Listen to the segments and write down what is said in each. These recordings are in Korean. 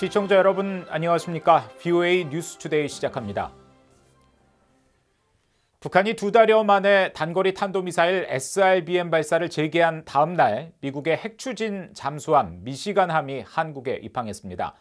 시청자 여러분 안녕하십니까? BOA 뉴스 투데이 시작합니다. 북한이 두 달여 만에 단거리 탄도미사일 SRBM 발사를 재개한 다음 날 미국의 핵추진 잠수함 미시간함이 한국에 입항했습니다.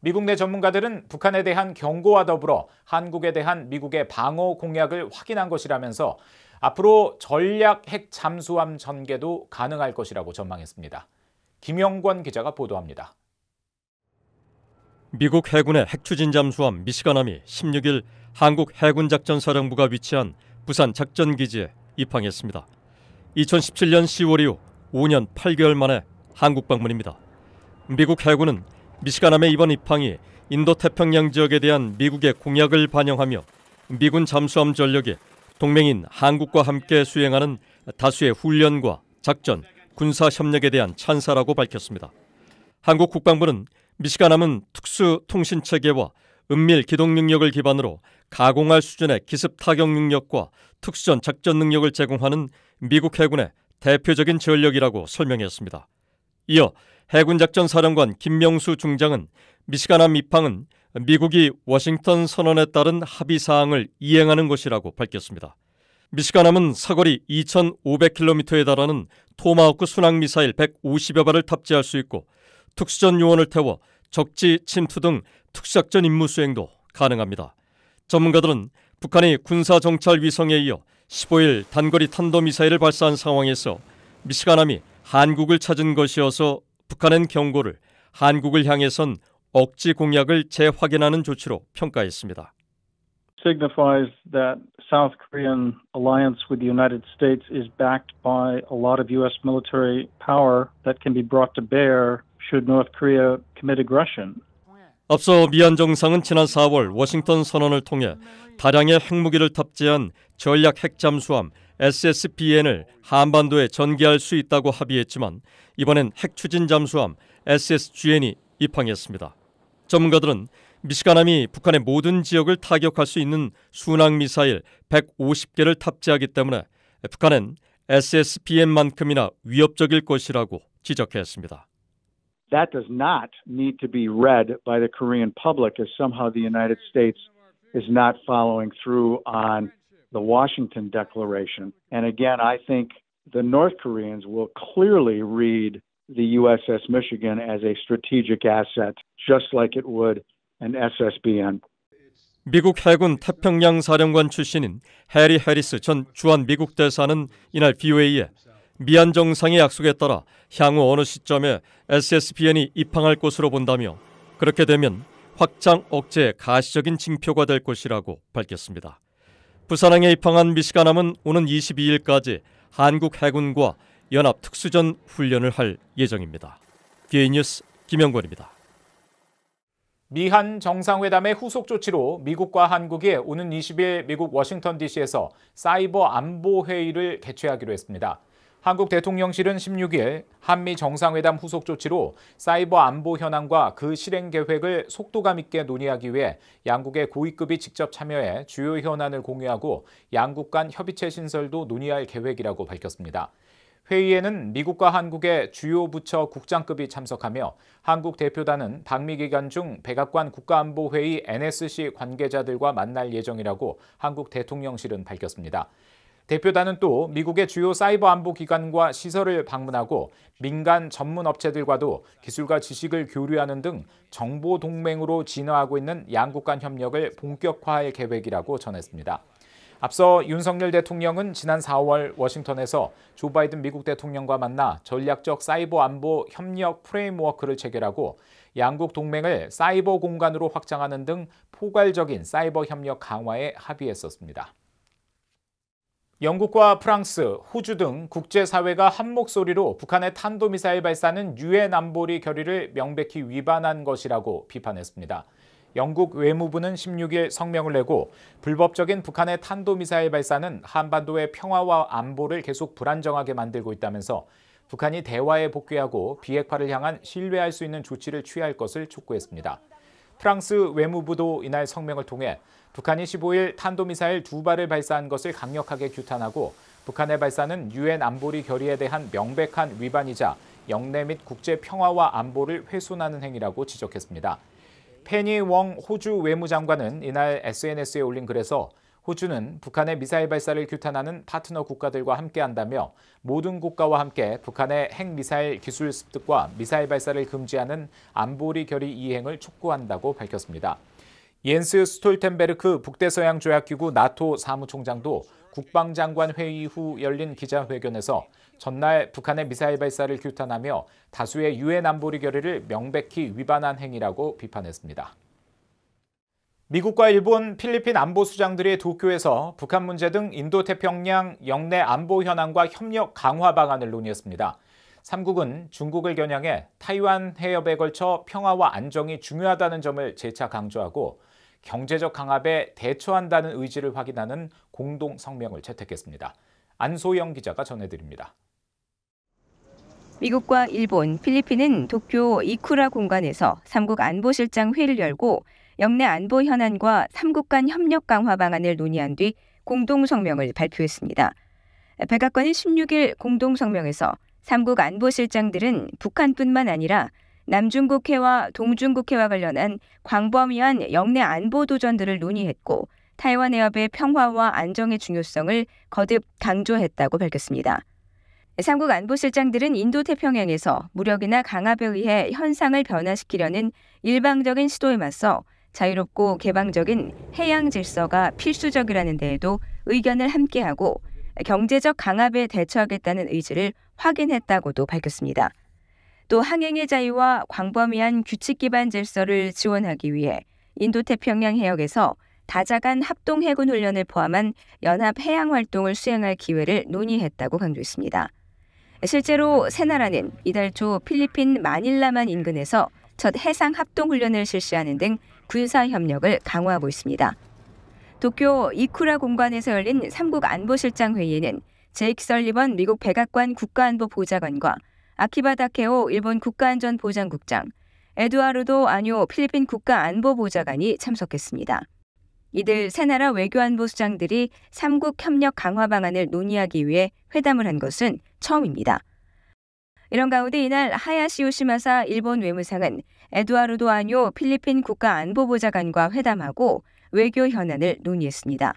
미국 내 전문가들은 북한에 대한 경고와 더불어 한국에 대한 미국의 방어 공약을 확인한 것이라면서 앞으로 전략 핵 잠수함 전개도 가능할 것이라고 전망했습니다. 김영권 기자가 보도합니다. 미국 해군의 핵추진 잠수함 미시간함이 16일 한국 해군 작전 사령부가 위치한 부산 작전 기지에 입항했습니다. 2017년 10월 이후 5년 8개월 만에 한국 방문입니다. 미국 해군은 미시간함의 이번 입항이 인도 태평양 지역에 대한 미국의 공약을 반영하며 미군 잠수함 전력이 동맹인 한국과 함께 수행하는 다수의 훈련과 작전, 군사 협력에 대한 찬사라고 밝혔습니다. 한국 국방부는 미시간함은 특수 통신 체계와 은밀 기동 능력을 기반으로 가공할 수준의 기습 타격 능력과 특수전 작전 능력을 제공하는 미국 해군의 대표적인 전력이라고 설명했습니다. 이어 해군 작전 사령관 김명수 중장은 미시간함 입항은 미국이 워싱턴 선언에 따른 합의 사항을 이행하는 것이라고 밝혔습니다. 미시간함은 사거리 2,500km에 달하는 토마호크 순항 미사일 150여 발을 탑재할 수 있고 특수전 요원을 태워 적지 침투 등 특수작전 임무 수행도 가능합니다. 전문가들은 북한이 군사 정찰 위성에 이어 15일 단거리 탄도 미사일을 발사한 상황에서 미시간함이 한국을 찾은 것이어서 북한은 경고를 한국을 향해선 억지 공약을 재확인하는 조치로 평가했습니다. signifies that South Korean alliance with the United States is backed by a lot of US military power that can be brought to bear 앞서 미얀 정상은 지난 4월 워싱턴 선언을 통해 다량의 핵무기를 탑재한 전략 핵잠수함 SSBN을 한반도에 전개할 수 있다고 합의했지만 이번엔 핵 추진 잠수함 SSGN이 입항했습니다. 전문가들은 미시간함이 북한의 모든 지역을 타격할 수 있는 순항 미사일 150개를 탑재하기 때문에 북한은 SSBN만큼이나 위협적일 것이라고 지적했습니다. That does not need to be read by the Korean public as somehow the United States is not following through on the Washington Declaration. And again, I think the North Koreans will clearly read the USS Michigan as a strategic asset, just like it would an SSBN. 미국 해군 태평양 사령관 출신인 해리 해리스 전 주한 미국 대사는 이날 BOA에 미안 정상의 약속에 따라 향후 어느 시점에 SSBN이 입항할 것으로 본다며 그렇게 되면 확장 억제의 가시적인 징표가 될 것이라고 밝혔습니다. 부산항에 입항한 미시가남은 오는 22일까지 한국 해군과 연합 특수전 훈련을 할 예정입니다. DA 뉴스 김영권입니다. 미한 정상회담의 후속 조치로 미국과 한국이 오는 20일 미국 워싱턴 DC에서 사이버 안보 회의를 개최하기로 했습니다. 한국 대통령실은 16일 한미 정상회담 후속 조치로 사이버 안보 현황과 그 실행 계획을 속도감 있게 논의하기 위해 양국의 고위급이 직접 참여해 주요 현안을 공유하고 양국 간 협의체 신설도 논의할 계획이라고 밝혔습니다. 회의에는 미국과 한국의 주요 부처 국장급이 참석하며 한국 대표단은 방미 기간 중 백악관 국가안보회의 NSC 관계자들과 만날 예정이라고 한국 대통령실은 밝혔습니다. 대표단은 또 미국의 주요 사이버 안보 기관과 시설을 방문하고 민간 전문 업체들과도 기술과 지식을 교류하는 등 정보 동맹으로 진화하고 있는 양국 간 협력을 본격화할 계획이라고 전했습니다. 앞서 윤석열 대통령은 지난 4월 워싱턴에서 조 바이든 미국 대통령과 만나 전략적 사이버 안보 협력 프레임워크를 체결하고 양국 동맹을 사이버 공간으로 확장하는 등 포괄적인 사이버 협력 강화에 합의했었습니다. 영국과 프랑스, 호주 등 국제사회가 한 목소리로 북한의 탄도미사일 발사는 유엔 안보리 결의를 명백히 위반한 것이라고 비판했습니다. 영국 외무부는 16일 성명을 내고 불법적인 북한의 탄도미사일 발사는 한반도의 평화와 안보를 계속 불안정하게 만들고 있다면서 북한이 대화에 복귀하고 비핵화를 향한 신뢰할 수 있는 조치를 취할 것을 촉구했습니다. 프랑스 외무부도 이날 성명을 통해 북한이 15일 탄도미사일 두 발을 발사한 것을 강력하게 규탄하고 북한의 발사는 유엔 안보리 결의에 대한 명백한 위반이자 영내 및 국제 평화와 안보를 훼손하는 행위라고 지적했습니다. 페니 웡 호주 외무장관은 이날 SNS에 올린 글에서 호주는 북한의 미사일 발사를 규탄하는 파트너 국가들과 함께한다며 모든 국가와 함께 북한의 핵미사일 기술 습득과 미사일 발사를 금지하는 안보리 결의 이행을 촉구한다고 밝혔습니다. 옌스 스톨텐베르크 북대서양 조약기구 나토 사무총장도 국방장관 회의 후 열린 기자회견에서 전날 북한의 미사일 발사를 규탄하며 다수의 유엔 안보리 결의를 명백히 위반한 행위라고 비판했습니다. 미국과 일본, 필리핀 안보수장들이 도쿄에서 북한 문제 등 인도태평양 영내 안보 현황과 협력 강화 방안을 논의했습니다. 3국은 중국을 겨냥해 타이완 해협에 걸쳐 평화와 안정이 중요하다는 점을 재차 강조하고 경제적 강압에 대처한다는 의지를 확인하는 공동 성명을 채택했습니다. 안소영 기자가 전해드립니다. 미국과 일본, 필리핀은 도쿄 이쿠라 공간에서 3국 안보실장 회의를 열고 역내 안보 현안과 3국 간 협력 강화 방안을 논의한 뒤 공동 성명을 발표했습니다. 백악관이 16일 공동 성명에서 3국 안보실장들은 북한뿐만 아니라 남중국해와 동중국해와 관련한 광범위한 영내 안보 도전들을 논의했고 타이완 해협의 평화와 안정의 중요성을 거듭 강조했다고 밝혔습니다. 삼국 안보실장들은 인도태평양에서 무력이나 강압에 의해 현상을 변화시키려는 일방적인 시도에 맞서 자유롭고 개방적인 해양 질서가 필수적이라는 데에도 의견을 함께하고 경제적 강압에 대처하겠다는 의지를 확인했다고도 밝혔습니다. 또 항행의 자유와 광범위한 규칙 기반 질서를 지원하기 위해 인도태평양 해역에서 다자간 합동 해군 훈련을 포함한 연합 해양 활동을 수행할 기회를 논의했다고 강조했습니다. 실제로 세 나라는 이달 초 필리핀 마닐라만 인근에서 첫 해상 합동 훈련을 실시하는 등 군사 협력을 강화하고 있습니다. 도쿄 이쿠라 공관에서 열린 삼국 안보실장 회의에는 제이크 설리번 미국 백악관 국가안보보좌관과 아키바 다케오 일본 국가안전보장국장, 에두아르도 아뇨 필리핀 국가안보보좌관이 참석했습니다. 이들 세 나라 외교안보수장들이 3국 협력 강화 방안을 논의하기 위해 회담을 한 것은 처음입니다. 이런 가운데 이날 하야시 요시마사 일본 외무상은 에두아르도 아뇨 필리핀 국가안보보좌관과 회담하고 외교 현안을 논의했습니다.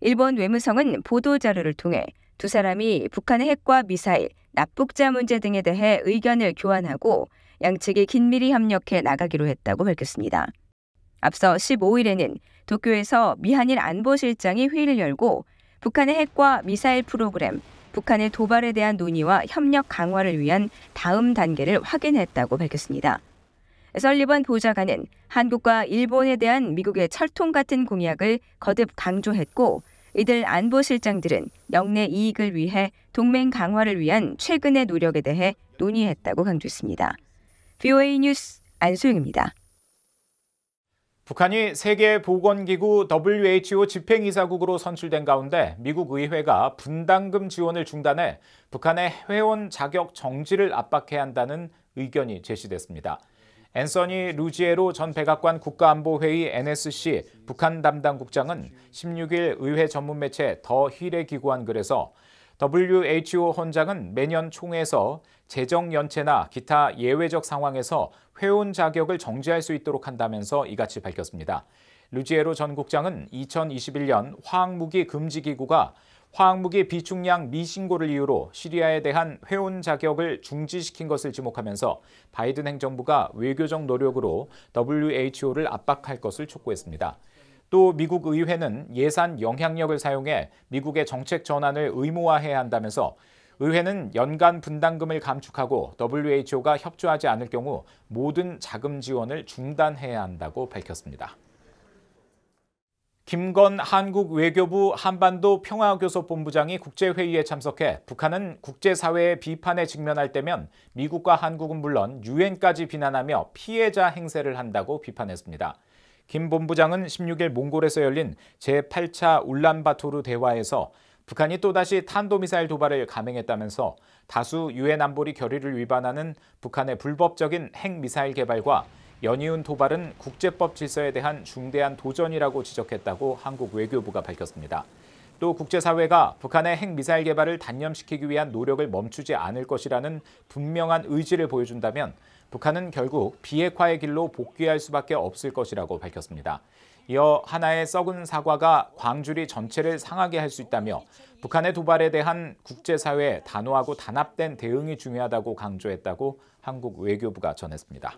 일본 외무성은 보도자료를 통해 두 사람이 북한의 핵과 미사일, 납북자 문제 등에 대해 의견을 교환하고 양측이 긴밀히 협력해 나가기로 했다고 밝혔습니다. 앞서 15일에는 도쿄에서 미한일 안보실장이 회의를 열고 북한의 핵과 미사일 프로그램, 북한의 도발에 대한 논의와 협력 강화를 위한 다음 단계를 확인했다고 밝혔습니다. 설리번 보좌관은 한국과 일본에 대한 미국의 철통 같은 공약을 거듭 강조했고 이들 안보실장들은 영내 이익을 위해 동맹 강화를 위한 최근의 노력에 대해 논의했다고 강조했습니다. VOA 뉴스 안소영입니다. 북한이 세계보건기구 WHO 집행이사국으로 선출된 가운데 미국 의회가 분담금 지원을 중단해 북한의 회원 자격 정지를 압박해야 한다는 의견이 제시됐습니다. 앤서니 루지에로 전 백악관 국가안보회의 NSC 북한 담당 국장은 16일 의회 전문 매체 더 힐에 기고한 글에서 WHO 헌장은 매년 총회에서 재정 연체나 기타 예외적 상황에서 회원 자격을 정지할 수 있도록 한다면서 이같이 밝혔습니다. 루지에로 전 국장은 2021년 화학무기 금지기구가 화학무기 비축량 미신고를 이유로 시리아에 대한 회원 자격을 중지시킨 것을 지목하면서 바이든 행정부가 외교적 노력으로 WHO를 압박할 것을 촉구했습니다. 또 미국 의회는 예산 영향력을 사용해 미국의 정책 전환을 의무화해야 한다면서 의회는 연간 분담금을 감축하고 WHO가 협조하지 않을 경우 모든 자금 지원을 중단해야 한다고 밝혔습니다. 김건 한국 외교부 한반도 평화교섭본부장이 국제회의에 참석해 북한은 국제사회의 비판에 직면할 때면 미국과 한국은 물론 유엔까지 비난하며 피해자 행세를 한다고 비판했습니다. 김 본부장은 16일 몽골에서 열린 제8차 울란바토르 대화에서 북한이 또다시 탄도미사일 도발을 감행했다면서 다수 유엔 안보리 결의를 위반하는 북한의 불법적인 핵미사일 개발과 연이은 도발은 국제법 질서에 대한 중대한 도전이라고 지적했다고 한국 외교부가 밝혔습니다. 또 국제사회가 북한의 핵미사일 개발을 단념시키기 위한 노력을 멈추지 않을 것이라는 분명한 의지를 보여준다면 북한은 결국 비핵화의 길로 복귀할 수밖에 없을 것이라고 밝혔습니다. 이어 하나의 썩은 사과가 광주리 전체를 상하게 할 수 있다며 북한의 도발에 대한 국제사회의 단호하고 단합된 대응이 중요하다고 강조했다고 한국 외교부가 전했습니다.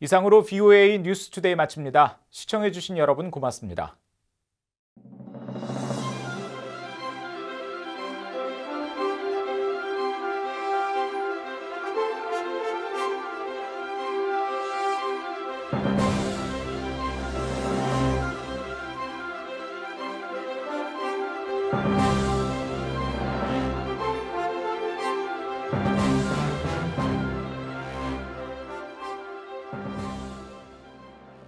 이상으로 BOA 뉴스투데이 마칩니다. 시청해주신 여러분 고맙습니다.